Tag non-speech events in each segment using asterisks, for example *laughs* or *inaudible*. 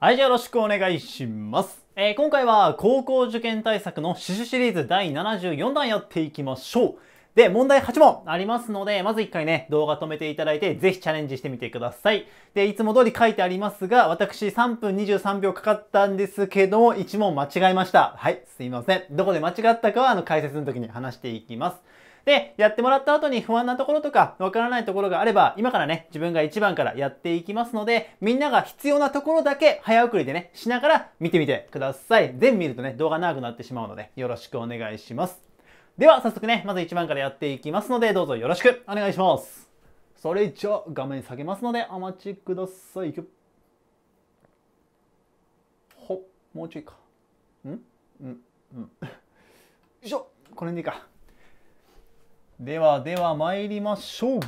はい、じゃあよろしくお願いします。えー、今回は高校受験対策の趣旨シリーズ第74弾やっていきましょう。で、問題8問ありますので、まず1回ね、動画止めていただいて、ぜひチャレンジしてみてください。で、いつも通り書いてありますが、私3分23秒かかったんですけども、1問間違えました。はい、すいません。どこで間違ったかは、あの、解説の時に話していきます。で、やってもらった後に不安なところとか、わからないところがあれば、今からね、自分が一番からやっていきますので、みんなが必要なところだけ早送りでね、しながら見てみてください。全部見るとね、動画長くなってしまうので、よろしくお願いします。では、早速ね、まず一番からやっていきますので、どうぞよろしくお願いします。それじゃあ、画面下げますので、お待ちください。ほもうちょいか。んうん、うん。よいしょこの辺でいいか。ではでは参りましょう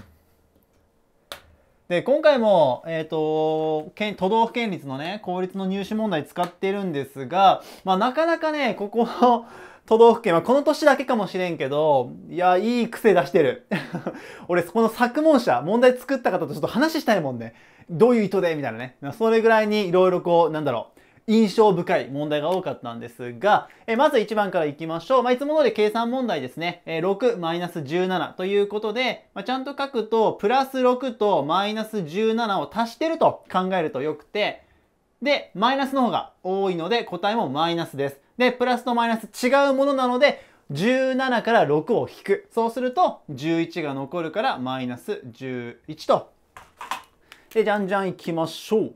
で今回も、えーと、県都道府県立のね公立の入試問題使ってるんですが、まあ、なかなかねここの *laughs* 都道府県はこの年だけかもしれんけどいやいい癖出してる *laughs* 俺そこの作問者問題作った方とちょっと話したいもんねどういう意図でみたいなねそれぐらいにいろいろこうなんだろう印象深い問題が多かったんですが、えまず1番からいきましょう。まあ、いつも通り計算問題ですね。え6マイナス17ということで、まあ、ちゃんと書くと、プラス6とマイナス17を足してると考えるとよくて、で、マイナスの方が多いので、答えもマイナスです。で、プラスとマイナス違うものなので、17から6を引く。そうすると、11が残るから、マイナス11と。で、じゃんじゃんいきましょう。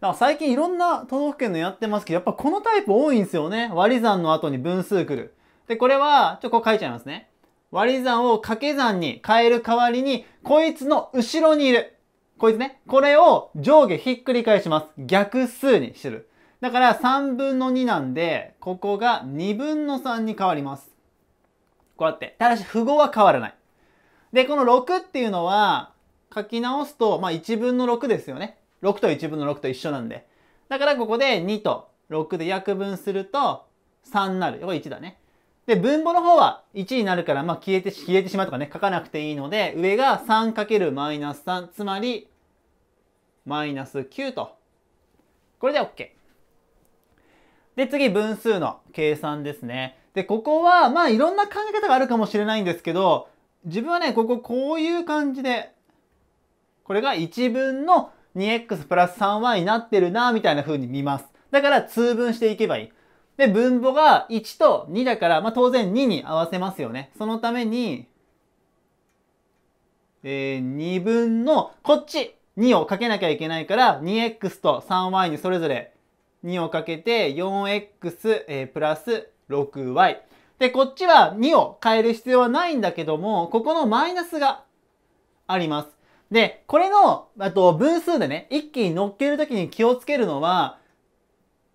から最近いろんな都道府県のやってますけど、やっぱこのタイプ多いんですよね。割り算の後に分数来る。で、これは、ちょっとこう書いちゃいますね。割り算を掛け算に変える代わりに、こいつの後ろにいる。こいつね。これを上下ひっくり返します。逆数にする。だから3分の2なんで、ここが2分の3に変わります。こうやって。ただし符号は変わらない。で、この6っていうのは、書き直すと、まあ1分の6ですよね。6と1分の6と一緒なんで。だからここで2と6で約分すると3になる。これ1だね。で、分母の方は1になるから、まあ、消えて、消えてしまうとかね、書かなくていいので、上が 3× マイナス3、つまり、マイナス9と。これで OK。で、次、分数の計算ですね。で、ここは、まあ、いろんな考え方があるかもしれないんですけど、自分はね、こここういう感じで、これが1分の 2x プラス 3y になってるな、みたいな風に見ます。だから通分していけばいい。で、分母が1と2だから、まあ、当然2に合わせますよね。そのために、えー、2分のこっち2をかけなきゃいけないから 2x と 3y にそれぞれ2をかけて 4x、えー、プラス 6y。で、こっちは2を変える必要はないんだけども、ここのマイナスがあります。で、これの、あと、分数でね、一気に乗っけるときに気をつけるのは、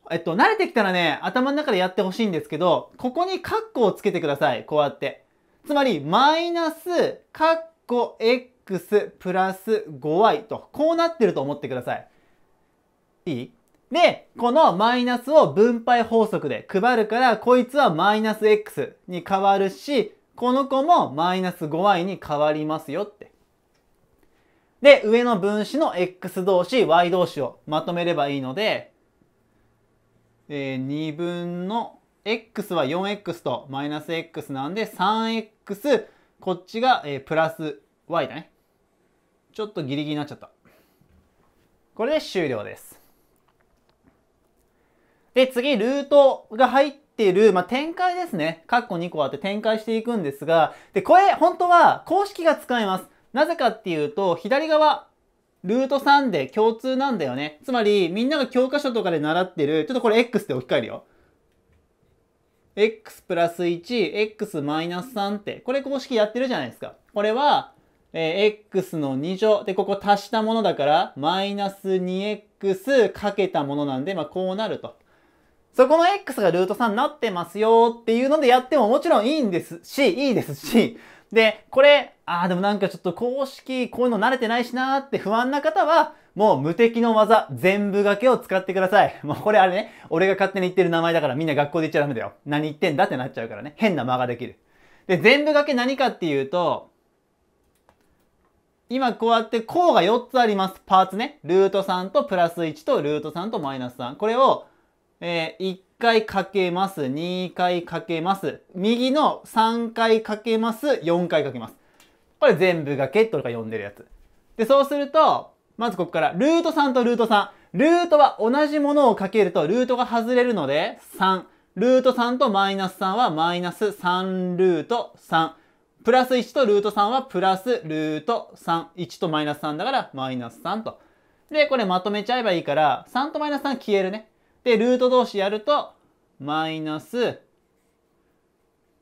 えっと、慣れてきたらね、頭の中でやってほしいんですけど、ここにカッコをつけてください。こうやって。つまり、マイナス、カッコ x プラス 5y と、こうなってると思ってください。いいで、このマイナスを分配法則で配るから、こいつはマイナス x に変わるし、この子もマイナス 5y に変わりますよって。で、上の分子の x 同士、y 同士をまとめればいいので、えー、2分の x は 4x とマイナス x なんで 3x こっちが、えー、プラス y だねちょっとギリギリになっちゃったこれで終了ですで次ルートが入っている、まあ、展開ですね。カッコ2個あって展開していくんですが、で、これ、本当は公式が使えます。なぜかっていうと、左側、ルート3で共通なんだよね。つまり、みんなが教科書とかで習ってる、ちょっとこれ X で置き換えるよ。x プラス 1x マイナス3って、これ公式やってるじゃないですか。これは、えー、x の2乗。で、ここ足したものだから、マイナス 2x かけたものなんで、まあ、こうなると。そこの x がルート3になってますよっていうのでやってももちろんいいんですし、いいですし、で、これ、ああ、でもなんかちょっと公式、こういうの慣れてないしなーって不安な方は、もう無敵の技、全部掛けを使ってください。*laughs* もうこれあれね、俺が勝手に言ってる名前だからみんな学校で言っちゃダメだよ。何言ってんだってなっちゃうからね。変な間ができる。で、全部掛け何かっていうと、今こうやって項が4つあります。パーツね。ルート3とプラス1とルート3とマイナス3。これを、えー、回かけます、2回かけます。右の3回かけます、4回かけます。これ全部がけとか呼んでるやつ。で、そうすると、まずここから、ルート3とルート3。ルートは同じものをかけると、ルートが外れるので、3。ルート3とマイナス3はマイナス3ルート3。プラス1とルート3はプラスルート3。1とマイナス3だからマイナス3と。で、これまとめちゃえばいいから、3とマイナス3消えるね。で、ルート同士やると、マイナス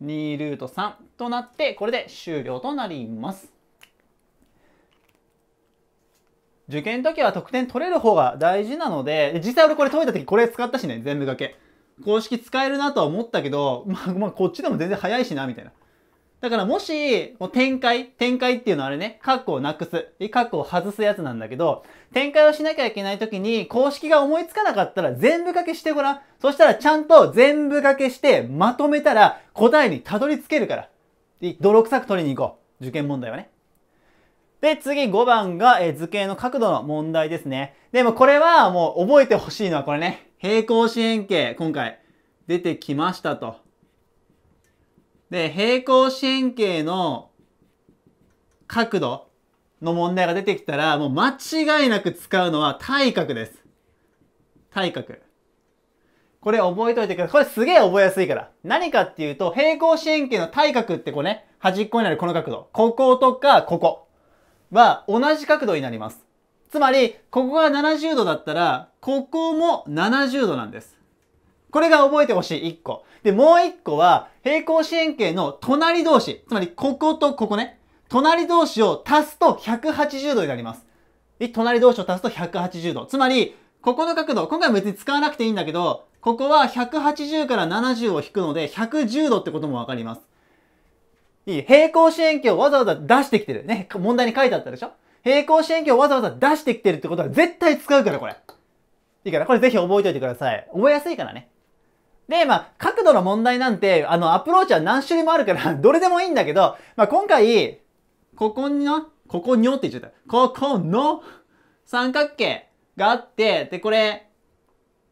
2ルート3となってこれで終了となります受験の時は得点取れる方が大事なので実際俺これ解いた時これ使ったしね全部だけ公式使えるなとは思ったけど、まあ、まあこっちでも全然早いしなみたいなだからもし、もう展開、展開っていうのはあれね、カッコをなくす、カッコを外すやつなんだけど、展開をしなきゃいけない時に公式が思いつかなかったら全部掛けしてごらん。そしたらちゃんと全部掛けしてまとめたら答えにたどり着けるから。泥臭く取りに行こう。受験問題はね。で、次5番が、え図形の角度の問題ですね。でもこれはもう覚えてほしいのはこれね。平行四辺形、今回出てきましたと。で、平行四辺形の角度の問題が出てきたら、もう間違いなく使うのは対角です。対角。これ覚えといてください。これすげえ覚えやすいから。何かっていうと、平行四辺形の対角ってこうね、端っこになるこの角度。こことか、ここは同じ角度になります。つまり、ここが70度だったら、ここも70度なんです。これが覚えてほしい、1個。で、もう一個は、平行四辺形の隣同士、つまりこことここね、隣同士を足すと180度になります。え、隣同士を足すと180度。つまり、ここの角度、今回は別に使わなくていいんだけど、ここは180から70を引くので、110度ってこともわかります。いい平行四辺形をわざわざ出してきてる。ね、問題に書いてあったでしょ平行四辺形をわざわざ出してきてるってことは絶対使うから、これ。いいから、これぜひ覚えておいてください。覚えやすいからね。で、まあ、角度の問題なんて、あの、アプローチは何種類もあるから *laughs* どれでもいいんだけど、まあ、今回、ここにの、ここにょって言っちゃった。ここの三角形があって、で、これ、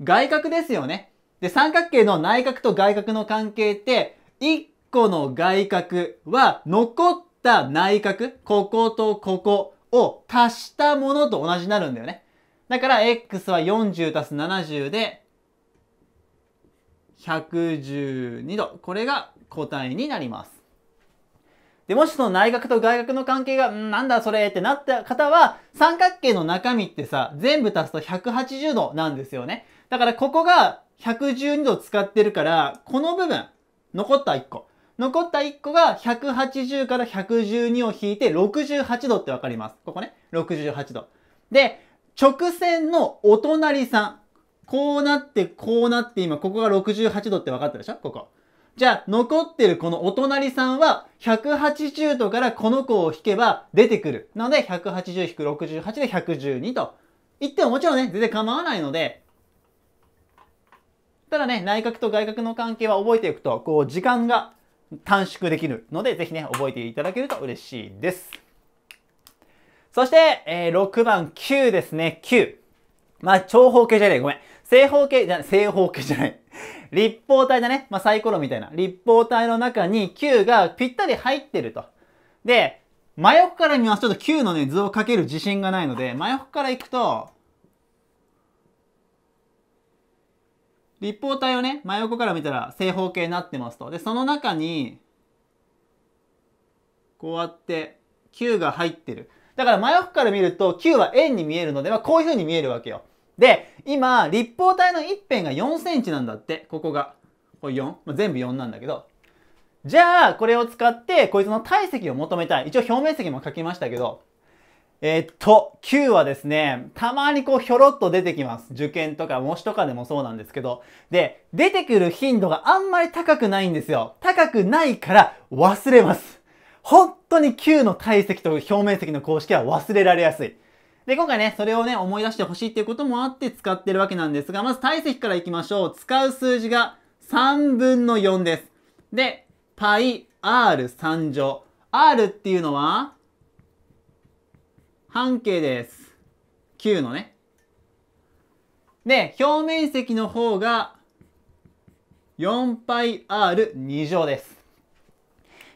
外角ですよね。で、三角形の内角と外角の関係って、一個の外角は残った内角、こことここを足したものと同じになるんだよね。だから、x は40足す70で、112度。これが答えになります。で、もしその内角と外角の関係が、んなんだそれってなった方は、三角形の中身ってさ、全部足すと180度なんですよね。だからここが112度使ってるから、この部分、残った1個。残った1個が180から112を引いて68度ってわかります。ここね。68度。で、直線のお隣さん。こうなって、こうなって、今、ここが68度って分かったでしょここ。じゃあ、残ってるこのお隣さんは、180度からこの子を引けば出てくる。なので、180-68で112と。言ってももちろんね、全然構わないので、ただね、内角と外角の関係は覚えていくと、こう、時間が短縮できるので、ぜひね、覚えていただけると嬉しいです。そして、えー、6番、9ですね、9。まあ、長方形じゃねえ、ごめん。正方形じゃない、正方形じゃない。*laughs* 立方体だね。まあ、サイコロみたいな。立方体の中に9がぴったり入ってると。で、真横から見ますとちょっと9のね、図をかける自信がないので、真横から行くと、立方体をね、真横から見たら正方形になってますと。で、その中に、こうやって9が入ってる。だから真横から見ると9は円に見えるので、まあ、こういう風に見えるわけよ。で、今、立方体の一辺が4センチなんだって、ここが。これ4。まあ、全部4なんだけど。じゃあ、これを使って、こいつの体積を求めたい。一応表面積も書きましたけど、えー、っと、9はですね、たまにこうひょろっと出てきます。受験とか模試とかでもそうなんですけど。で、出てくる頻度があんまり高くないんですよ。高くないから忘れます。本当に9の体積と表面積の公式は忘れられやすい。で、今回ね、それをね、思い出してほしいっていうこともあって使ってるわけなんですが、まず体積からいきましょう。使う数字が3分の4です。で、π r3 乗。r っていうのは、半径です。9のね。で、表面積の方が 4πr2 乗です。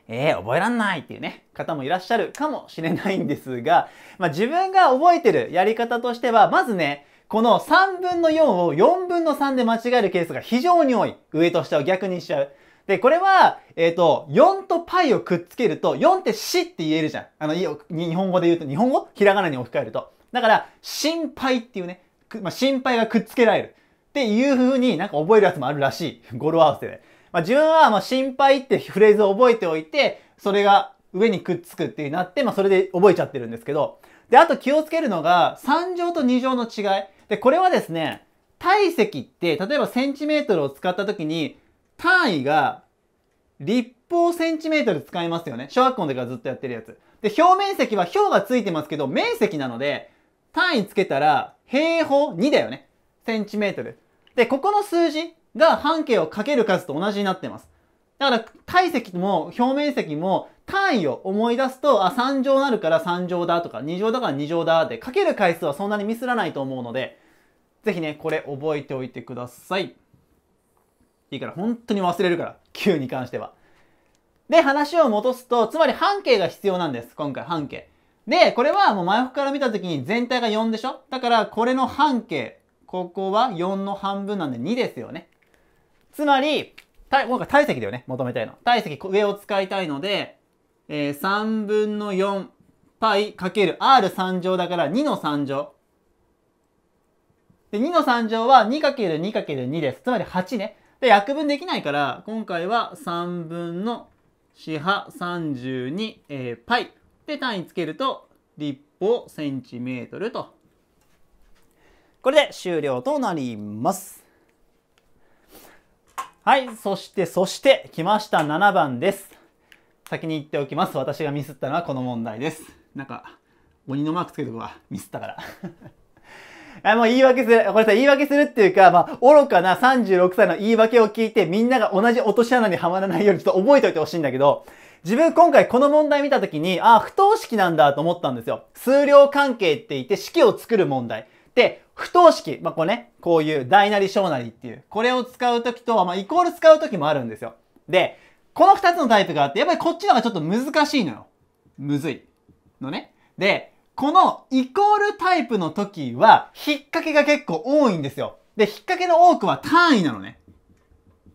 えー、覚えらんないっていうね、方もいらっしゃるかもしれないんですが、まあ、自分が覚えてるやり方としては、まずね、この3分の4を4分の3で間違えるケースが非常に多い。上と下を逆にしちゃう。で、これは、えっ、ー、と、4とパイをくっつけると、4って死って言えるじゃん。あの、日本語で言うと、日本語ひらがなに置き換えると。だから、心配っていうね、まあ、心配がくっつけられる。っていう風になんか覚えるやつもあるらしい。語呂合わせで。まあ、自分はまあ心配ってフレーズを覚えておいて、それが上にくっつくっていうなって、まあ、それで覚えちゃってるんですけど、で、あと気をつけるのが、3乗と2乗の違い。で、これはですね、体積って、例えばセンチメートルを使った時に、単位が立方センチメートル使いますよね。小学校の時からずっとやってるやつ。で、表面積は表がついてますけど、面積なので、単位つけたら、平方2だよね。センチメートル。で、ここの数字、が半径をかける数と同じになってます。だから体積も表面積も単位を思い出すと、あ、3乗なるから3乗だとか、2乗だから2乗だで、かける回数はそんなにミスらないと思うので、ぜひね、これ覚えておいてください。いいから、本当に忘れるから、Q に関しては。で、話を戻すと、つまり半径が必要なんです。今回、半径。で、これはもう前から見た時に全体が4でしょだから、これの半径、ここは4の半分なんで2ですよね。つまり、今回体積だよね、求めたいの。体積、上を使いたいので、えー、3分の 4π×r3 乗だから2の3乗。で、2の3乗は 2×2×2 です。つまり8ね。で、約分できないから、今回は3分の四波32、えー、π で単位つけると、立方センチメートルと。これで終了となります。はい、そして、そして、来ました7番です。先に言っておきます。私がミスったのはこの問題です。なんか、鬼のマークつけとくわ。ミスったから。*laughs* あもう言い訳する。これさ、言い訳するっていうか、まあ、愚かな36歳の言い訳を聞いて、みんなが同じ落とし穴にはまらないようにちょっと覚えておいてほしいんだけど、自分今回この問題見た時に、ああ、不等式なんだと思ったんですよ。数量関係って言って式を作る問題。で、不等式。まあ、これね、こういう大なり小なりっていう、これを使うときと、まあ、イコール使うときもあるんですよ。で、この2つのタイプがあって、やっぱりこっちの方がちょっと難しいのよ。むずい。のね。で、このイコールタイプの時は、引っ掛けが結構多いんですよ。で、引っ掛けの多くは単位なのね。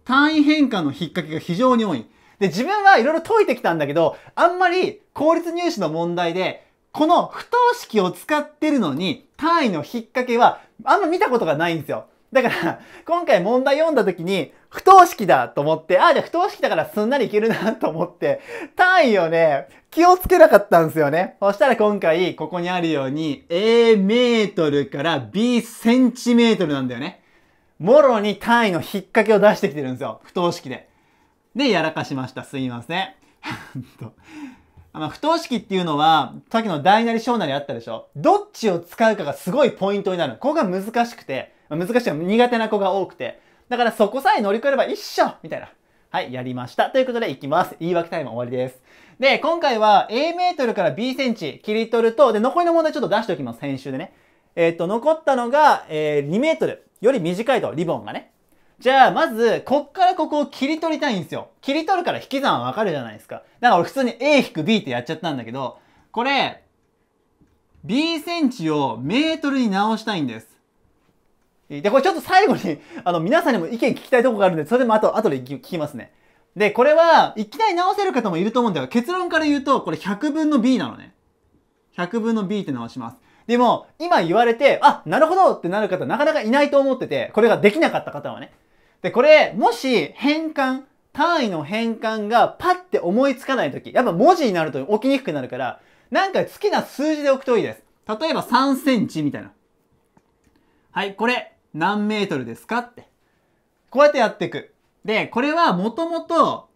単位変換の引っ掛けが非常に多い。で、自分はいろいろ解いてきたんだけど、あんまり効率入試の問題で、この不等式を使ってるのに、単位の引っ掛けはあんま見たことがないんですよ。だから、今回問題読んだ時に、不等式だと思って、ああ、じゃあ不等式だからすんなりいけるなと思って、単位をね、気をつけなかったんですよね。そしたら今回、ここにあるように、A メートルから B センチメートルなんだよね。もろに単位の引っ掛けを出してきてるんですよ。不等式で。で、やらかしました。すいません。*laughs* あの、不等式っていうのは、さっきの大なり小なりあったでしょどっちを使うかがすごいポイントになる。ここが難しくて、難しくて苦手な子が多くて。だからそこさえ乗り越えれば一緒みたいな。はい、やりました。ということで、いきます。言い訳タイム終わりです。で、今回は A メートルから B センチ切り取ると、で、残りの問題ちょっと出しておきます。編集でね。えっ、と、残ったのが、えー、2メートルより短いと、リボンがね。じゃあ、まず、こっからここを切り取りたいんですよ。切り取るから引き算はわかるじゃないですか。だから俺普通に A 引く B ってやっちゃったんだけど、これ、B センチをメートルに直したいんです。で、これちょっと最後に、*laughs* あの、皆さんにも意見聞きたいとこがあるんで、それでも後、後で聞きますね。で、これは、いきなり直せる方もいると思うんだけど、結論から言うと、これ100分の B なのね。100分の B って直します。でも、今言われて、あ、なるほどってなる方なかなかいないと思ってて、これができなかった方はね。で、これ、もし変換、単位の変換がパッて思いつかないとき、やっぱ文字になると置きにくくなるから、なんか好きな数字で置くといいです。例えば3センチみたいな。はい、これ何メートルですかって。こうやってやっていく。で、これはもともと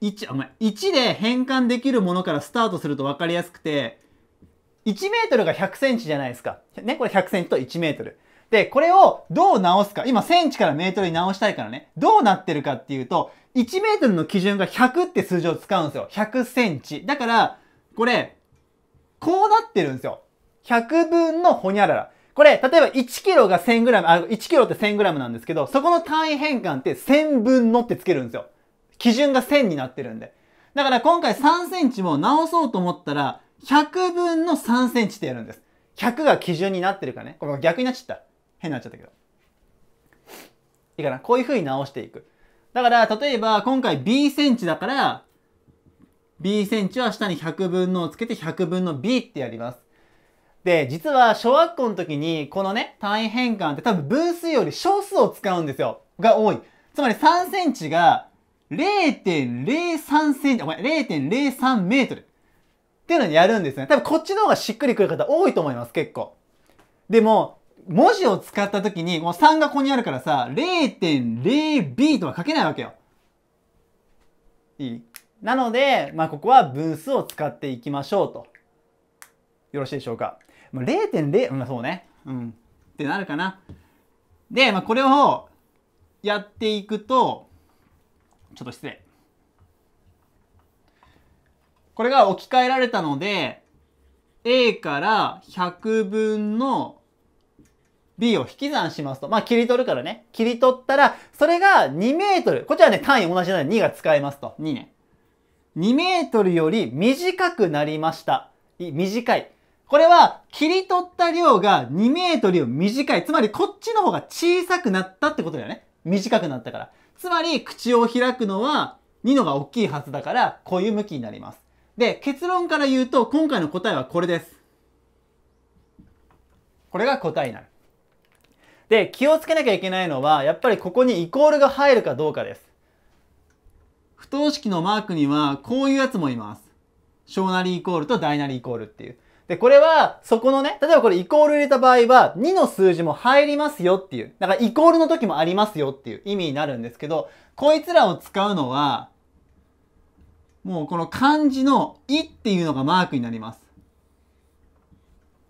1、お前、1で変換できるものからスタートすると分かりやすくて、1メートルが100センチじゃないですか。ね、これ100センチと1メートル。で、これをどう直すか。今、センチからメートルに直したいからね。どうなってるかっていうと、1メートルの基準が100って数字を使うんですよ。100センチ。だから、これ、こうなってるんですよ。100分のほにゃらら。これ、例えば1キロが1000グラム、あ、1キロって1000グラムなんですけど、そこの単位変換って1000分のってつけるんですよ。基準が1000になってるんで。だから今回3センチも直そうと思ったら、100分の3センチってやるんです。100が基準になってるからね。これ逆になっちゃった。変になっちゃったけど。いいかなこういう風に直していく。だから、例えば、今回 B センチだから、B センチは下に100分のをつけて100分の B ってやります。で、実は小学校の時に、このね、単位変換って多分分数より小数を使うんですよ。が多い。つまり3センチが0.03センチ、ごめん、0.03メートル。っていうのにやるんですね。多分こっちの方がしっくりくる方多いと思います、結構。でも、文字を使った時に、もう3がここにあるからさ、0.0b とは書けないわけよ。いいなので、まあ、ここは分数を使っていきましょうと。よろしいでしょうか。まあ、0.0、まあ、そうね。うん。ってなるかな。で、まあ、これをやっていくと、ちょっと失礼。これが置き換えられたので、a から100分の B を引き算しますと。まあ、切り取るからね。切り取ったら、それが2メートル。こちらね、単位同じなので2が使えますと。2ね。2メートルより短くなりました。短い。これは、切り取った量が2メートルより短い。つまり、こっちの方が小さくなったってことだよね。短くなったから。つまり、口を開くのは、2のが大きいはずだから、こういう向きになります。で、結論から言うと、今回の答えはこれです。これが答えになる。で、気をつけなきゃいけないのは、やっぱりここにイコールが入るかどうかです。不等式のマークには、こういうやつもいます。小なりイコールと大なりイコールっていう。で、これは、そこのね、例えばこれイコール入れた場合は、2の数字も入りますよっていう、だからイコールの時もありますよっていう意味になるんですけど、こいつらを使うのは、もうこの漢字の「い」っていうのがマークになります。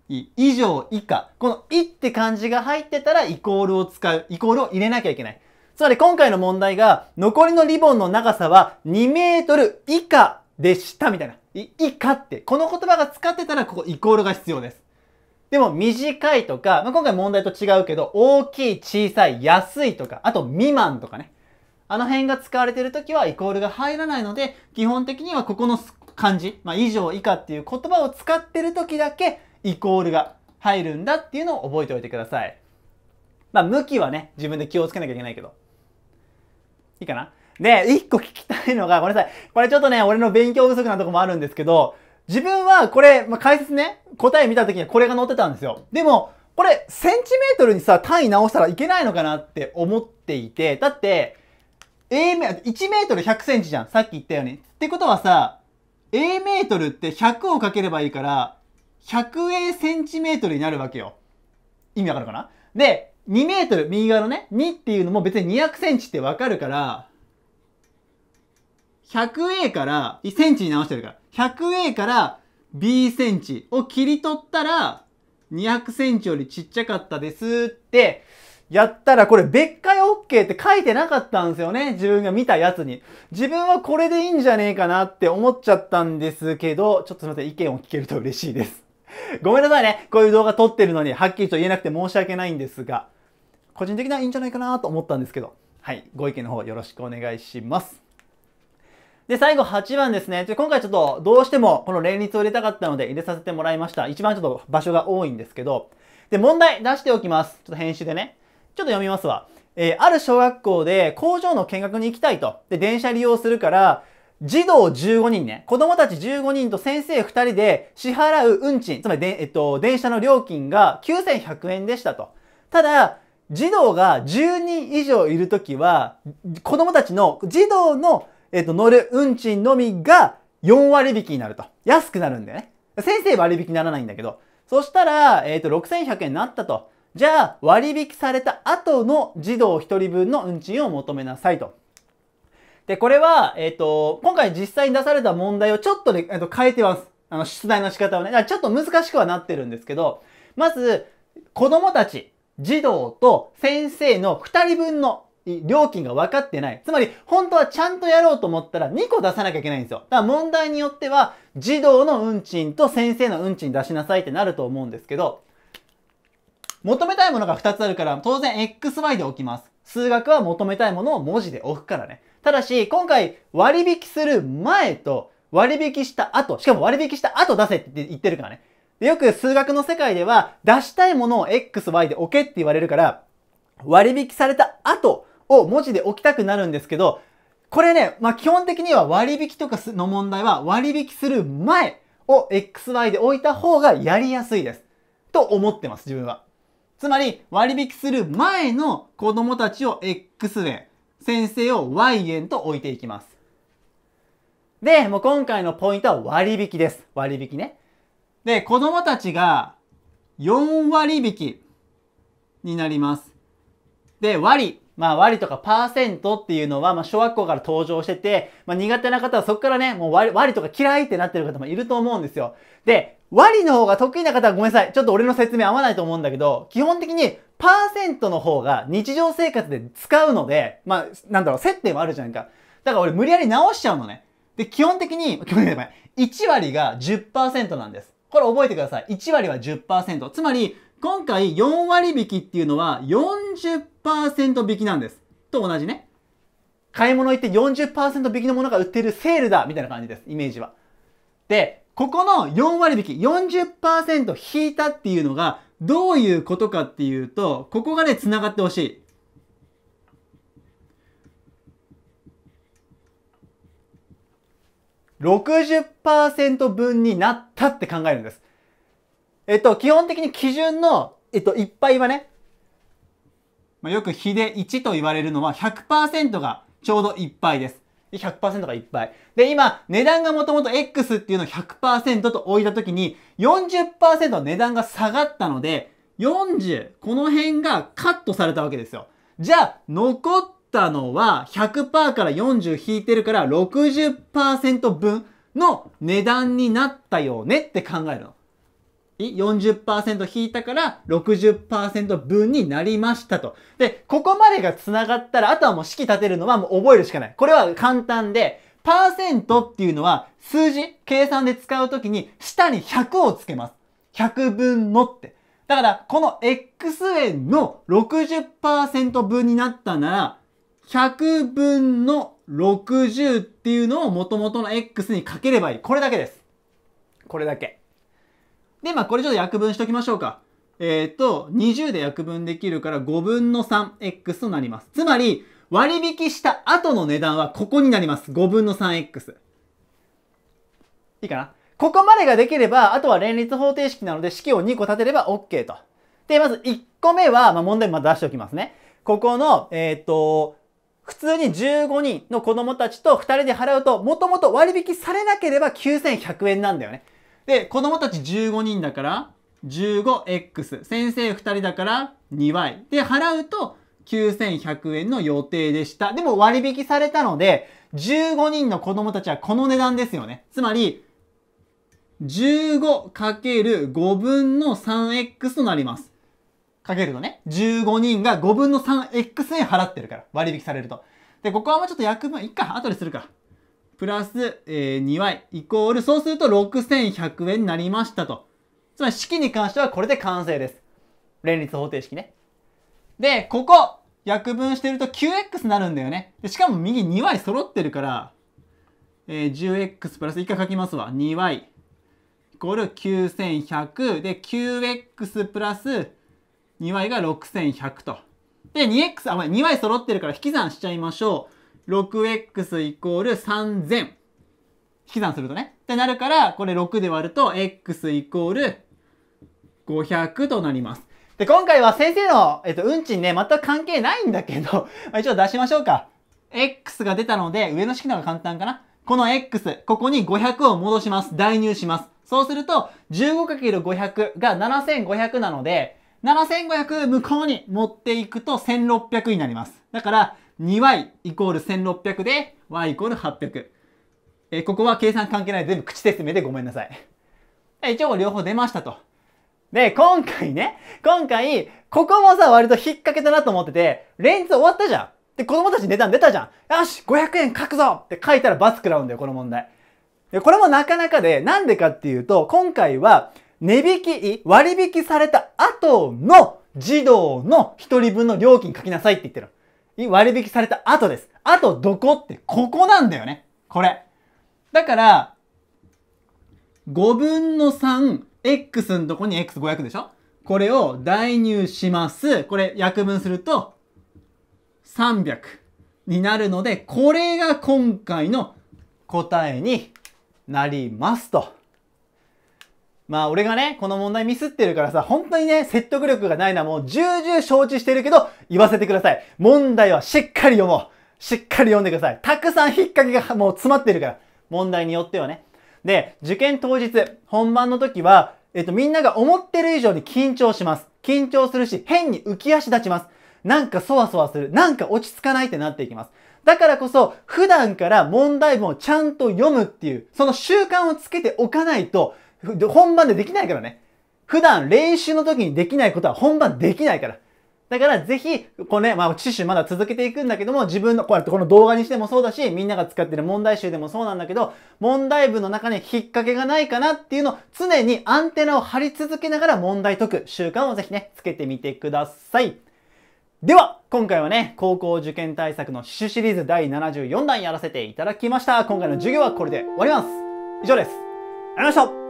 以上以下。このいって漢字が入ってたらイコールを使う。イコールを入れなきゃいけない。つまり今回の問題が残りのリボンの長さは2メートル以下でしたみたいな。い、以下って。この言葉が使ってたらここイコールが必要です。でも短いとか、まあ、今回問題と違うけど、大きい、小さい、安いとか、あと未満とかね。あの辺が使われてる時はイコールが入らないので、基本的にはここの漢字、まあ、以上以下っていう言葉を使ってる時だけ、イコールが入るんだっていうのを覚えておいてください。まあ、向きはね、自分で気をつけなきゃいけないけど。いいかなで、一個聞きたいのが、ごめんなさい。これちょっとね、俺の勉強不足なとこもあるんですけど、自分はこれ、まあ、解説ね、答え見た時にこれが載ってたんですよ。でも、これ、センチメートルにさ、単位直したらいけないのかなって思っていて、だって、A メ、1メートル100センチじゃん。さっき言ったように。ってことはさ、A メートルって100をかければいいから、100円センチメートルになるわけよ。意味わかるかなで、2メートル、右側のね、2っていうのも別に200センチってわかるから、100A から1センチに直してるから、100A から B センチを切り取ったら、200センチよりちっちゃかったですってやったらこれ別解 OK って書いてなかったんですよね。自分が見たやつに。自分はこれでいいんじゃねえかなって思っちゃったんですけど、ちょっとすみません、意見を聞けると嬉しいです。*laughs* ごめんなさいね。こういう動画撮ってるのに、はっきりと言えなくて申し訳ないんですが、個人的にはいいんじゃないかなと思ったんですけど、はい、ご意見の方よろしくお願いします。で、最後8番ですね。今回ちょっとどうしてもこの連立を入れたかったので入れさせてもらいました。一番ちょっと場所が多いんですけど。で、問題出しておきます。ちょっと編集でね。ちょっと読みますわ。えー、ある小学校で工場の見学に行きたいと。で、電車利用するから、児童15人ね、子供たち15人と先生2人で支払う運賃、つまりで、えっと、電車の料金が9100円でしたと。ただ、児童が10人以上いるときは、子供たちの、児童の、えっと、乗る運賃のみが4割引きになると。安くなるんだよね。先生割引にならないんだけど。そしたら、えっと、6100円になったと。じゃあ、割引された後の児童1人分の運賃を求めなさいと。で、これは、えっ、ー、と、今回実際に出された問題をちょっとで、えー、と変えてます。あの、出題の仕方をね。だからちょっと難しくはなってるんですけど、まず、子供たち、児童と先生の2人分の料金が分かってない。つまり、本当はちゃんとやろうと思ったら2個出さなきゃいけないんですよ。だから問題によっては、児童の運賃と先生の運賃出しなさいってなると思うんですけど、求めたいものが2つあるから、当然 XY で置きます。数学は求めたいものを文字で置くからね。ただし、今回割引する前と割引した後、しかも割引した後出せって言ってるからね。でよく数学の世界では出したいものを XY で置けって言われるから、割引された後を文字で置きたくなるんですけど、これね、まあ、基本的には割引とかの問題は割引する前を XY で置いた方がやりやすいです。と思ってます、自分は。つまり、割引する前の子供たちを X 名、先生を y 円と置いていきます。で、もう今回のポイントは割引です。割引ね。で、子供たちが4割引きになります。で、割、まあ割とかパーセントっていうのは、まあ小学校から登場してて、まあ苦手な方はそこからね、もう割割とか嫌いってなってる方もいると思うんですよ。で、割の方が得意な方はごめんなさい。ちょっと俺の説明合わないと思うんだけど、基本的にパーセントの方が日常生活で使うので、まあ、なんだろう、接点はあるじゃないか。だから俺無理やり直しちゃうのね。で、基本的に、なさい。1割が10%なんです。これ覚えてください。1割は10%。つまり、今回4割引きっていうのは40%引きなんです。と同じね。買い物行って40%引きのものが売ってるセールだみたいな感じです。イメージは。で、ここの4割引き、40%引いたっていうのが、どういうことかっていうと、ここがね、繋がってほしい。60%分になったって考えるんです。えっと、基本的に基準の、えっと、いっぱいはね、まあ、よく比で1と言われるのは100%がちょうどいっぱいです。で、100%がいっぱい。で、今、値段がもともと X っていうのを100%と置いたときに、40%値段が下がったので、40、この辺がカットされたわけですよ。じゃあ、残ったのは100%から40引いてるから60%分の値段になったよねって考えるの。40%引いたから60%分になりましたと。で、ここまでが繋がったら、あとはもう式立てるのはもう覚えるしかない。これは簡単で、パーセントっていうのは数字、計算で使うときに下に100をつけます。100分のって。だから、この x 円の60%分になったなら、100分の60っていうのを元々の x にかければいい。これだけです。これだけ。で、まあ、これちょっと約分しときましょうか。えっ、ー、と、20で約分できるから5分の 3x となります。つまり、割引した後の値段はここになります。5分の 3x。いいかなここまでができれば、あとは連立方程式なので式を2個立てれば OK と。で、まず1個目は、まあ、問題まず出しておきますね。ここの、えっ、ー、と、普通に15人の子供たちと2人で払うと、もともと割引されなければ9100円なんだよね。で、子供たち15人だから、15x。先生2人だから 2y。で、払うと9100円の予定でした。でも割引されたので、15人の子供たちはこの値段ですよね。つまり、15×5 分の 3x となります。かけるとね、15人が5分の 3x 円払ってるから、割引されると。で、ここはもうちょっと役分、いっか、後でするから。プラス、えー、2y イコール、そうすると6100円になりましたと。つまり式に関してはこれで完成です。連立方程式ね。で、ここ、約分してると 9x になるんだよね。でしかも右 2y 揃ってるから、えー、10x プラス一回書きますわ。2y イコール9100で 9x プラス 2y が6100と。で、2x、あ、2y 揃ってるから引き算しちゃいましょう。6x イコール3000。引き算するとね。ってなるから、これ6で割ると、x イコール500となります。で、今回は先生の、えっと、運賃ね、全く関係ないんだけど *laughs* ま一応出しましょうか。x が出たので、上の式の方が簡単かな。この x、ここに500を戻します。代入します。そうすると、15×500 が7500なので、7500向こうに持っていくと1600になります。だから、2y イコール1600で y イコール800。えここは計算関係ない。全部口説明でごめんなさい。一応両方出ましたと。で、今回ね、今回、ここもさ、割と引っ掛けたなと思ってて、レンズ終わったじゃん。で、子供たち値段出たじゃん。よし !500 円書くぞって書いたら罰食らうんだよ、この問題。で、これもなかなかで、なんでかっていうと、今回は、値引き、割引された後の児童の一人分の料金書きなさいって言ってる。割引された後です。あとどこってここなんだよね。これ。だから、5分の 3x のとこに x500 でしょこれを代入します。これ約分すると300になるので、これが今回の答えになりますと。まあ俺がね、この問題ミスってるからさ、本当にね、説得力がないのはもう重々承知してるけど、言わせてください。問題はしっかり読もう。しっかり読んでください。たくさん引っ掛けがもう詰まってるから。問題によってはね。で、受験当日、本番の時は、えっと、みんなが思ってる以上に緊張します。緊張するし、変に浮き足立ちます。なんかそわそわする。なんか落ち着かないってなっていきます。だからこそ、普段から問題文をちゃんと読むっていう、その習慣をつけておかないと、本番でできないからね。普段練習の時にできないことは本番できないから。だからぜひ、これ、ね、まあ、知識まだ続けていくんだけども、自分の、こうやってこの動画にしてもそうだし、みんなが使ってる問題集でもそうなんだけど、問題文の中に引っ掛けがないかなっていうのを常にアンテナを張り続けながら問題解く習慣をぜひね、つけてみてください。では、今回はね、高校受験対策の趣旨、シリーズ第74弾やらせていただきました。今回の授業はこれで終わります。以上です。ありがとうございました